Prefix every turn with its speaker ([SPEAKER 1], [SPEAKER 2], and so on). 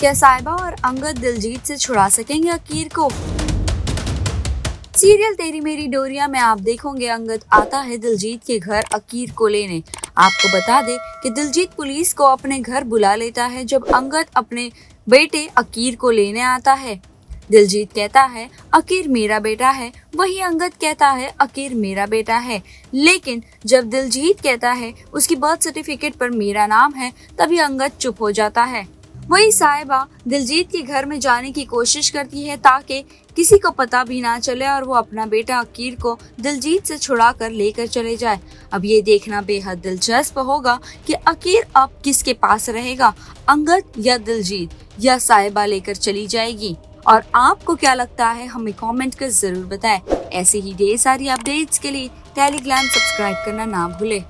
[SPEAKER 1] क्या साहिबा और अंगद दिलजीत से छुड़ा सकेंगे अकीर को सीरियल तेरी मेरी डोरिया में आप देखोगे अंगद आता है दिलजीत के घर अकीर को लेने आपको बता दे कि दिलजीत पुलिस को अपने घर बुला लेता है जब अंगद अपने बेटे अकीर को लेने आता है दिलजीत कहता है अकीर मेरा बेटा है वही अंगद कहता है अकीर मेरा बेटा है लेकिन जब दिलजीत कहता है उसकी बर्थ सर्टिफिकेट पर मेरा नाम है तभी अंगद चुप हो जाता है वही साहिबा दिलजीत के घर में जाने की कोशिश करती है ताकि किसी को पता भी ना चले और वो अपना बेटा अकीर को दिलजीत से छुड़ा कर लेकर चले जाए अब ये देखना बेहद दिलचस्प होगा कि अकीर अब किसके पास रहेगा अंगद या दिलजीत या साहिबा लेकर चली जाएगी और आपको क्या लगता है हमें कमेंट कर जरूर बताएं। ऐसे ही ढेर सारी अपडेट्स के लिए टेलीग्राम सब्सक्राइब करना ना भूले